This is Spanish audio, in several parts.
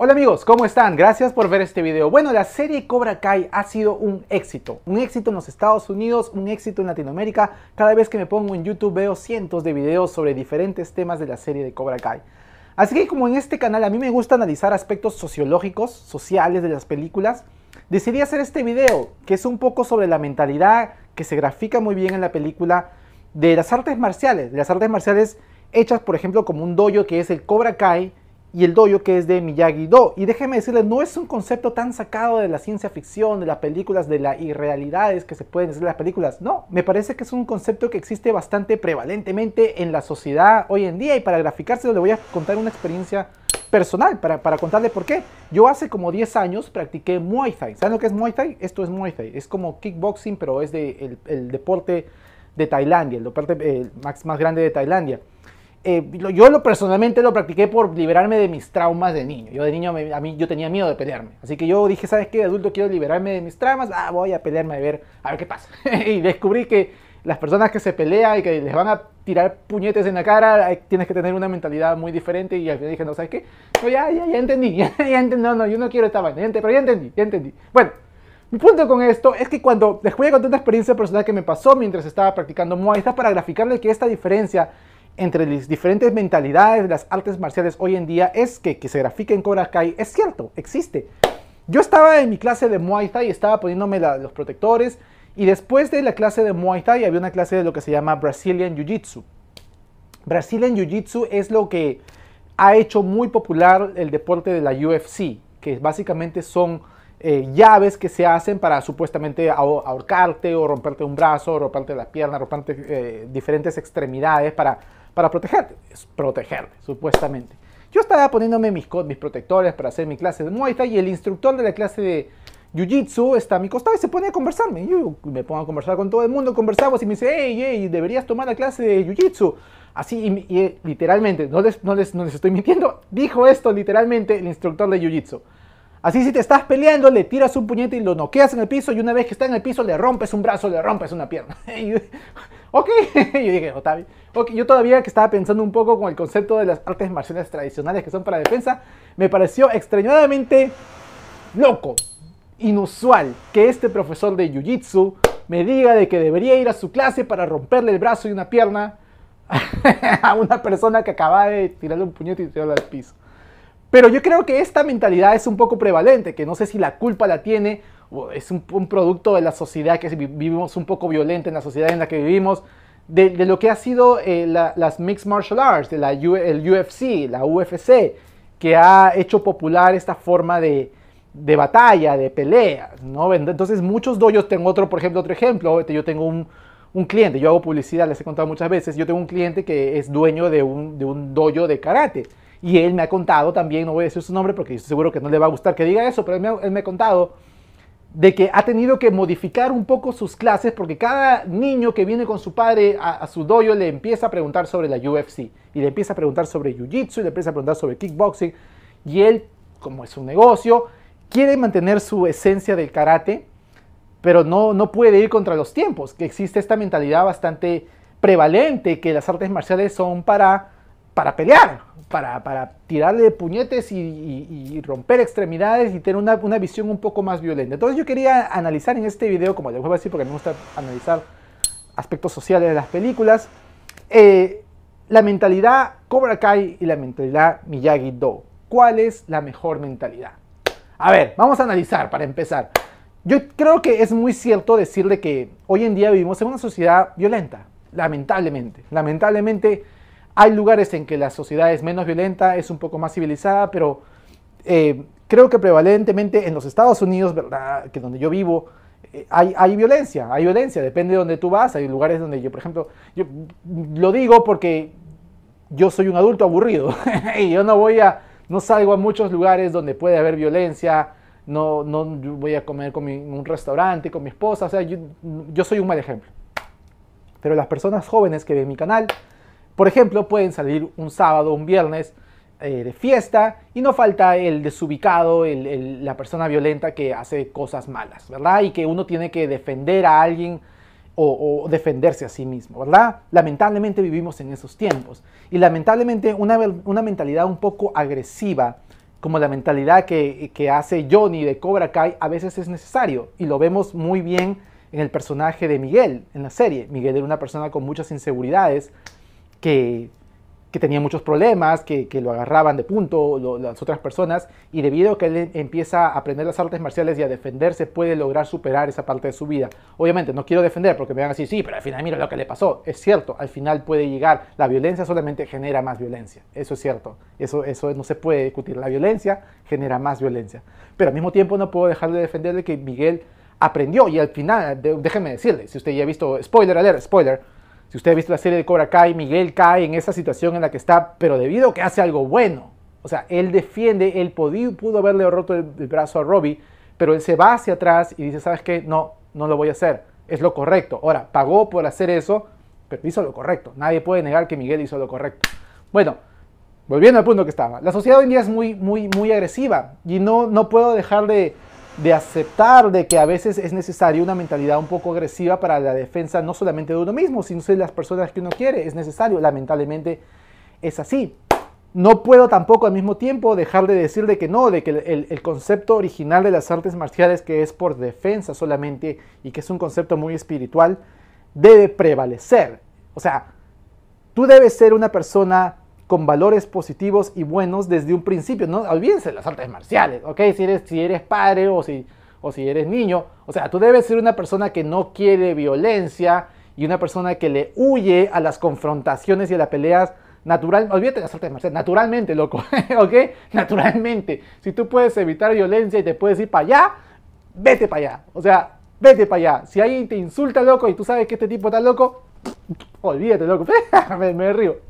Hola amigos, ¿cómo están? Gracias por ver este video. Bueno, la serie Cobra Kai ha sido un éxito. Un éxito en los Estados Unidos, un éxito en Latinoamérica. Cada vez que me pongo en YouTube veo cientos de videos sobre diferentes temas de la serie de Cobra Kai. Así que como en este canal a mí me gusta analizar aspectos sociológicos, sociales de las películas, decidí hacer este video, que es un poco sobre la mentalidad que se grafica muy bien en la película de las artes marciales, de las artes marciales hechas por ejemplo como un dojo que es el Cobra Kai y el doyo que es de Miyagi-Do. Y déjeme decirles, no es un concepto tan sacado de la ciencia ficción, de las películas, de las irrealidades que se pueden decir en las películas. No, me parece que es un concepto que existe bastante prevalentemente en la sociedad hoy en día. Y para graficárselo, le voy a contar una experiencia personal, para, para contarle por qué. Yo hace como 10 años practiqué Muay Thai. ¿Saben lo que es Muay Thai? Esto es Muay Thai. Es como kickboxing, pero es de, el, deporte de Tailandia, el deporte eh, más, más grande de Tailandia. Eh, yo lo, personalmente lo practiqué por liberarme de mis traumas de niño. Yo de niño a mí yo tenía miedo de pelearme, así que yo dije, ¿sabes qué? De adulto quiero liberarme de mis traumas, ah, voy a pelearme a ver a ver qué pasa. y descubrí que las personas que se pelean y que les van a tirar puñetes en la cara, tienes que tener una mentalidad muy diferente y al final dije, no, ¿sabes qué? yo ya, ya, entendí, ya, entendí, no, no, yo no quiero esta vaina, pero ya entendí, ya entendí. Bueno, mi punto con esto es que cuando, después de contar una experiencia personal que me pasó mientras estaba practicando Muay Thai, para graficarle que esta diferencia entre las diferentes mentalidades de las artes marciales hoy en día es que, que se grafique en Cobra es cierto, existe. Yo estaba en mi clase de Muay Thai, estaba poniéndome los protectores y después de la clase de Muay Thai había una clase de lo que se llama Brazilian Jiu-Jitsu. Brazilian Jiu-Jitsu es lo que ha hecho muy popular el deporte de la UFC, que básicamente son eh, llaves que se hacen para supuestamente ahorcarte o romperte un brazo, o romperte la pierna, romperte eh, diferentes extremidades para para protegerte, es protegerte, supuestamente. Yo estaba poniéndome mis, mis protectores para hacer mi clase de Muay Thai y el instructor de la clase de Jiu-Jitsu está a mi costado y se pone a conversarme. Yo me pongo a conversar con todo el mundo, conversamos y me dice, hey, deberías tomar la clase de Jiu-Jitsu. Así, y, eh, literalmente, no les, no, les, no les estoy mintiendo, dijo esto literalmente el instructor de Jiu-Jitsu. Así si te estás peleando, le tiras un puñete y lo noqueas en el piso y una vez que está en el piso le rompes un brazo, le rompes una pierna. ok, yo dije, Otavi, yo todavía que estaba pensando un poco con el concepto de las artes marciales tradicionales que son para defensa, me pareció extrañadamente loco, inusual, que este profesor de Jiu-Jitsu me diga de que debería ir a su clase para romperle el brazo y una pierna a una persona que acaba de tirarle un puñete y tirarlo al piso. Pero yo creo que esta mentalidad es un poco prevalente, que no sé si la culpa la tiene es un, producto de la sociedad que vivimos un poco violenta en la sociedad en la que vivimos, de, lo que ha sido eh, las mixed martial arts, de la, el UFC, la UFC, que ha hecho popular esta forma de, de batalla, de pelea, ¿no? Entonces muchos doyos, tengo otro, por ejemplo, otro ejemplo, yo tengo un, un, cliente, yo hago publicidad, les he contado muchas veces, yo tengo un cliente que es dueño de un, de un doyo de karate y él me ha contado también, no voy a decir su nombre porque estoy seguro que no le va a gustar que diga eso, pero él me, él me ha contado de que ha tenido que modificar un poco sus clases porque cada niño que viene con su padre a, su dojo le empieza a preguntar sobre la UFC y le empieza a preguntar sobre Jiu-Jitsu y le empieza a preguntar sobre kickboxing y él, como es un negocio, quiere mantener su esencia del karate, pero no, no puede ir contra los tiempos, que existe esta mentalidad bastante prevalente que las artes marciales son para para pelear, para, para tirarle puñetes y, romper extremidades y tener una, visión un poco más violenta. Entonces yo quería analizar en este video, como les voy a decir porque me gusta analizar aspectos sociales de las películas, eh, la mentalidad Cobra Kai y la mentalidad Miyagi-Do. ¿Cuál es la mejor mentalidad? A ver, vamos a analizar para empezar. Yo creo que es muy cierto decirle que hoy en día vivimos en una sociedad violenta, lamentablemente. Lamentablemente hay lugares en que la sociedad es menos violenta, es un poco más civilizada, pero eh, creo que prevalentemente en los Estados Unidos, ¿verdad? que donde yo vivo, eh, hay, violencia, hay violencia, depende de donde tú vas, hay lugares donde yo, por ejemplo, yo lo digo porque yo soy un adulto aburrido y yo no voy a, no salgo a muchos lugares donde puede haber violencia, no, no voy a comer con un restaurante con mi esposa, o sea, yo, yo soy un mal ejemplo. Pero las personas jóvenes que ven mi canal, por ejemplo, pueden salir un sábado, un viernes eh, de fiesta y no falta el desubicado, la persona violenta que hace cosas malas, ¿verdad? Y que uno tiene que defender a alguien o, defenderse a sí mismo, ¿verdad? Lamentablemente vivimos en esos tiempos y lamentablemente una, una mentalidad un poco agresiva, como la mentalidad que, hace Johnny de Cobra Kai, a veces es necesario y lo vemos muy bien en el personaje de Miguel en la serie. Miguel era una persona con muchas inseguridades, que, tenía muchos problemas, que, lo agarraban de punto las otras personas, y debido a que él em, empieza a aprender las artes marciales y a defenderse, puede lograr superar esa parte de su vida. Obviamente, no quiero defender porque me van a sí, pero al final mira lo que le pasó. Es cierto, al final puede llegar, la violencia solamente genera más violencia, eso es cierto, eso, eso no se puede discutir, la violencia genera más violencia. Pero al mismo tiempo no puedo dejar de defenderle que Miguel aprendió y al final, déjeme decirle, si usted ya ha visto, spoiler alert, spoiler, si usted ha visto la serie de Cobra Kai, Miguel cae en esa situación en la que está, pero debido a que hace algo bueno. O sea, él defiende, él pudo, pudo haberle roto el, brazo a Robbie, pero él se va hacia atrás y dice, ¿sabes qué? No, no lo voy a hacer. Es lo correcto. Ahora, pagó por hacer eso, pero hizo lo correcto. Nadie puede negar que Miguel hizo lo correcto. Bueno, volviendo al punto que estaba. La sociedad hoy en día es muy, muy, muy agresiva y no, no puedo dejar de de aceptar de que a veces es necesaria una mentalidad un poco agresiva para la defensa no solamente de uno mismo, sino de las personas que uno quiere. Es necesario, lamentablemente es así. No puedo tampoco al mismo tiempo dejar de decir de que no, de que el, el concepto original de las artes marciales, que es por defensa solamente y que es un concepto muy espiritual, debe prevalecer. O sea, tú debes ser una persona con valores positivos y buenos desde un principio. No olvídense las artes marciales, ¿ok? Si eres, si eres padre o si, o si eres niño. O sea, tú debes ser una persona que no quiere violencia y una persona que le huye a las confrontaciones y a las peleas. Natural, olvídate de las artes marciales, naturalmente, loco, ¿ok? Naturalmente. Si tú puedes evitar violencia y te puedes ir para allá, vete para allá. O sea, vete para allá. Si alguien te insulta, loco, y tú sabes que este tipo está loco, olvídate, loco. me río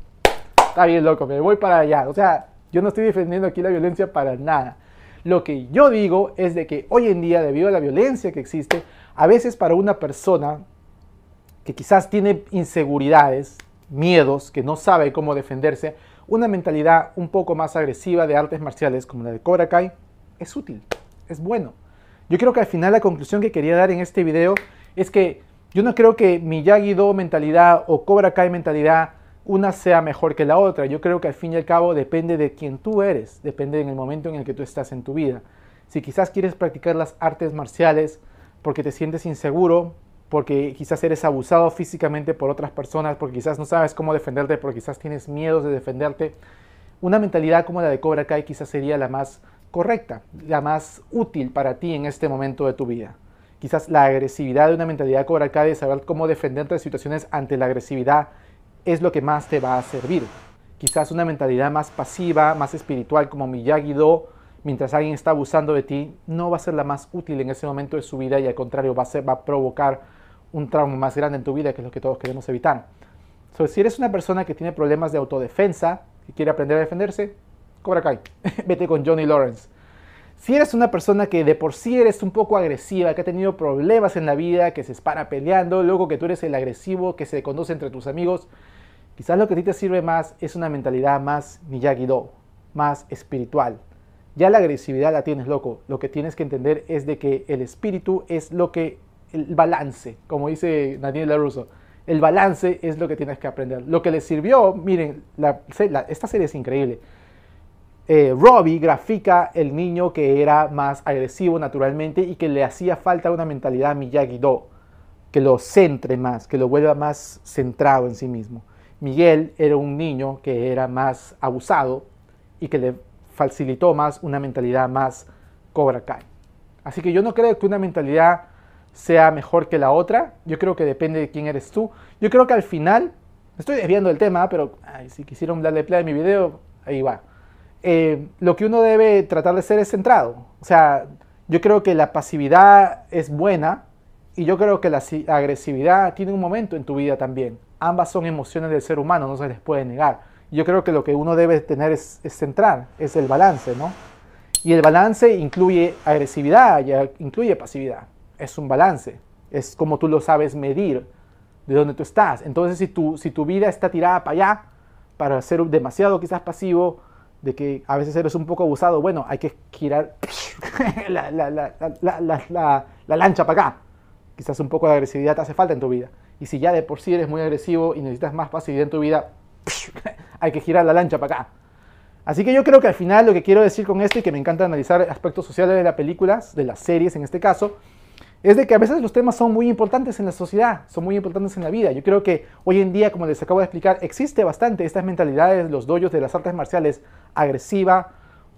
está bien loco, me voy para allá. O sea, yo no estoy defendiendo aquí la violencia para nada. Lo que yo digo es de que hoy en día, debido a la violencia que existe, a veces para una persona que quizás tiene inseguridades, miedos, que no sabe cómo defenderse, una mentalidad un poco más agresiva de artes marciales como la de Cobra Kai es útil, es bueno. Yo creo que al final la conclusión que quería dar en este video es que yo no creo que Miyagi-Do mentalidad o Cobra Kai mentalidad una sea mejor que la otra. Yo creo que al fin y al cabo depende de quién tú eres, depende del momento en el que tú estás en tu vida. Si quizás quieres practicar las artes marciales porque te sientes inseguro, porque quizás eres abusado físicamente por otras personas, porque quizás no sabes cómo defenderte, porque quizás tienes miedo de defenderte, una mentalidad como la de Cobra Kai quizás sería la más correcta, la más útil para ti en este momento de tu vida. Quizás la agresividad de una mentalidad Cobra Kai es saber cómo defenderte de situaciones ante la agresividad es lo que más te va a servir. Quizás una mentalidad más pasiva, más espiritual como Miyagi-Do, mientras alguien está abusando de ti, no va a ser la más útil en ese momento de su vida y al contrario va a, va a provocar un trauma más grande en tu vida, que es lo que todos queremos evitar. si eres una persona que tiene problemas de autodefensa, y quiere aprender a defenderse, Cobra Kai, vete con Johnny Lawrence. Si eres una persona que de por sí eres un poco agresiva, que ha tenido problemas en la vida, que se para peleando, luego que tú eres el agresivo que se conduce entre tus amigos, Quizás lo que a ti te sirve más es una mentalidad más Miyagi-Do, más espiritual. Ya la agresividad la tienes, loco. Lo que tienes que entender es de que el espíritu es lo que, el balance, como dice Daniel Russo. El balance es lo que tienes que aprender. Lo que le sirvió, miren, esta serie es increíble. Eh, Robbie grafica el niño que era más agresivo naturalmente y que le hacía falta una mentalidad Miyagi-Do, que lo centre más, que lo vuelva más centrado en sí mismo. Miguel era un niño que era más abusado y que le facilitó más una mentalidad más Cobra Kai. Así que yo no creo que una mentalidad sea mejor que la otra. Yo creo que depende de quién eres tú. Yo creo que al final, estoy desviando del tema, pero si quisieron darle play a mi video, ahí va. Eh, lo que uno debe tratar de ser es centrado. O sea, yo creo que la pasividad es buena y yo creo que la agresividad tiene un momento en tu vida también ambas son emociones del ser humano, no se les puede negar. Yo creo que lo que uno debe tener es, es centrar, es el balance, ¿no? Y el balance incluye agresividad, ya incluye pasividad. Es un balance, es como tú lo sabes medir de dónde tú estás. Entonces, si tu, si tu vida está tirada para allá, para ser demasiado quizás pasivo, de que a veces eres un poco abusado, bueno, hay que girar la lancha para acá. Quizás un poco de agresividad te hace falta en tu vida. Y si ya de por sí eres muy agresivo y necesitas más paz pasividad en tu vida, hay que girar la lancha para acá. Así que yo creo que al final lo que quiero decir con esto y que me encanta analizar aspectos sociales de las películas, de las series en este caso, es de que a veces los temas son muy importantes en la sociedad, son muy importantes en la vida. Yo creo que hoy en día, como les acabo de explicar, existe bastante estas mentalidades, los doyos de las artes marciales, agresiva,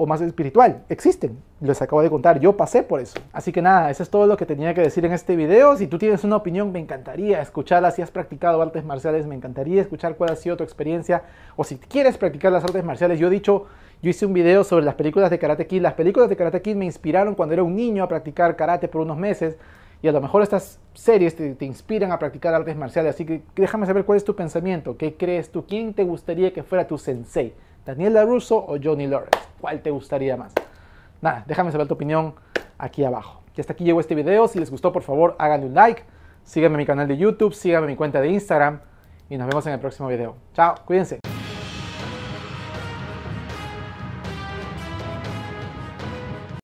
o más espiritual. Existen, les acabo de contar, yo pasé por eso. Así que nada, eso es todo lo que tenía que decir en este video. Si tú tienes una opinión, me encantaría escucharla. Si has practicado artes marciales, me encantaría escuchar cuál ha sido tu experiencia. O si quieres practicar las artes marciales, yo he dicho, yo hice un video sobre las películas de Karate Kid. Las películas de Karate Kid me inspiraron cuando era un niño a practicar karate por unos meses y a lo mejor estas series te, inspiran a practicar artes marciales. Así que déjame saber cuál es tu pensamiento, qué crees tú, quién te gustaría que fuera tu sensei, Daniel LaRusso o Johnny Lawrence. ¿Cuál te gustaría más? Nada, déjame saber tu opinión aquí abajo. Y hasta aquí llegó este video. Si les gustó, por favor, háganle un like. Síganme en mi canal de YouTube, síganme en mi cuenta de Instagram. Y nos vemos en el próximo video. Chao, cuídense.